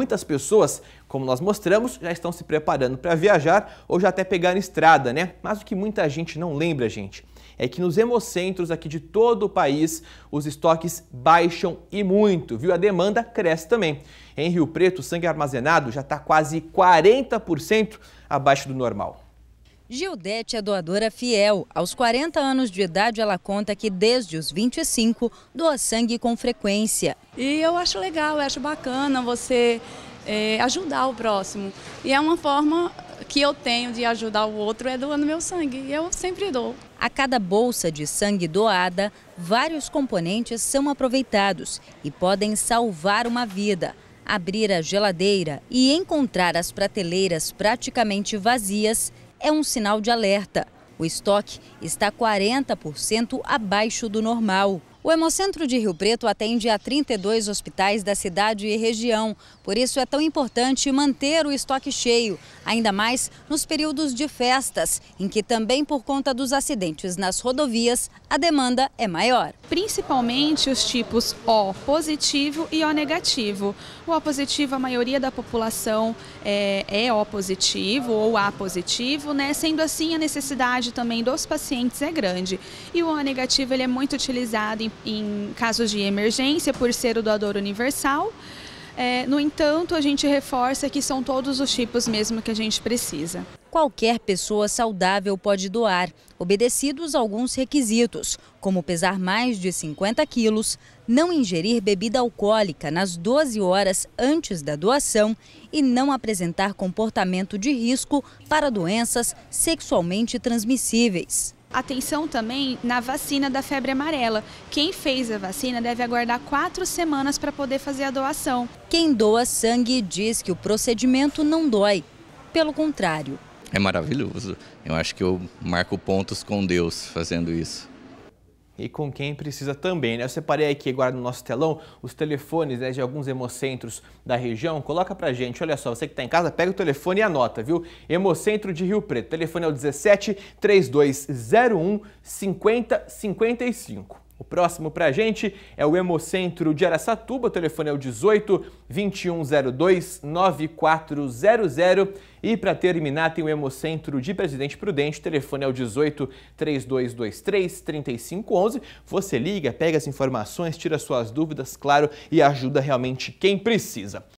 Muitas pessoas, como nós mostramos, já estão se preparando para viajar ou já até pegar estrada, né? Mas o que muita gente não lembra, gente, é que nos hemocentros aqui de todo o país, os estoques baixam e muito, viu? A demanda cresce também. Em Rio Preto, o sangue armazenado já está quase 40% abaixo do normal. Gildete é doadora fiel. Aos 40 anos de idade, ela conta que desde os 25 doa sangue com frequência. E eu acho legal, eu acho bacana você é, ajudar o próximo. E é uma forma que eu tenho de ajudar o outro é doando meu sangue. E eu sempre dou. A cada bolsa de sangue doada, vários componentes são aproveitados e podem salvar uma vida. Abrir a geladeira e encontrar as prateleiras praticamente vazias é um sinal de alerta. O estoque está 40% abaixo do normal. O Hemocentro de Rio Preto atende a 32 hospitais da cidade e região. Por isso é tão importante manter o estoque cheio, ainda mais nos períodos de festas, em que também por conta dos acidentes nas rodovias, a demanda é maior. Principalmente os tipos O positivo e O negativo. O O positivo, a maioria da população é, é O positivo ou A positivo, né? Sendo assim, a necessidade também dos pacientes é grande. E o O negativo ele é muito utilizado em em, casos de emergência, por ser o doador universal. É, no entanto, a gente reforça que são todos os tipos mesmo que a gente precisa. Qualquer pessoa saudável pode doar, obedecidos alguns requisitos, como pesar mais de 50 quilos, não ingerir bebida alcoólica nas 12 horas antes da doação e não apresentar comportamento de risco para doenças sexualmente transmissíveis. Atenção também na vacina da febre amarela. Quem fez a vacina deve aguardar quatro semanas para poder fazer a doação. Quem doa sangue diz que o procedimento não dói. Pelo contrário. É maravilhoso. Eu acho que eu marco pontos com Deus fazendo isso e com quem precisa também. Né? Eu separei aqui agora no nosso telão os telefones né, de alguns hemocentros da região. Coloca pra gente, olha só, você que está em casa, pega o telefone e anota, viu? Hemocentro de Rio Preto. O telefone é o 17 3201 5055. O próximo para a gente é o Hemocentro de Aracatuba, o telefone é o 18 2102 9400. E para terminar, tem o Hemocentro de Presidente Prudente, o telefone é o 18 3223 3511. Você liga, pega as informações, tira suas dúvidas, claro, e ajuda realmente quem precisa.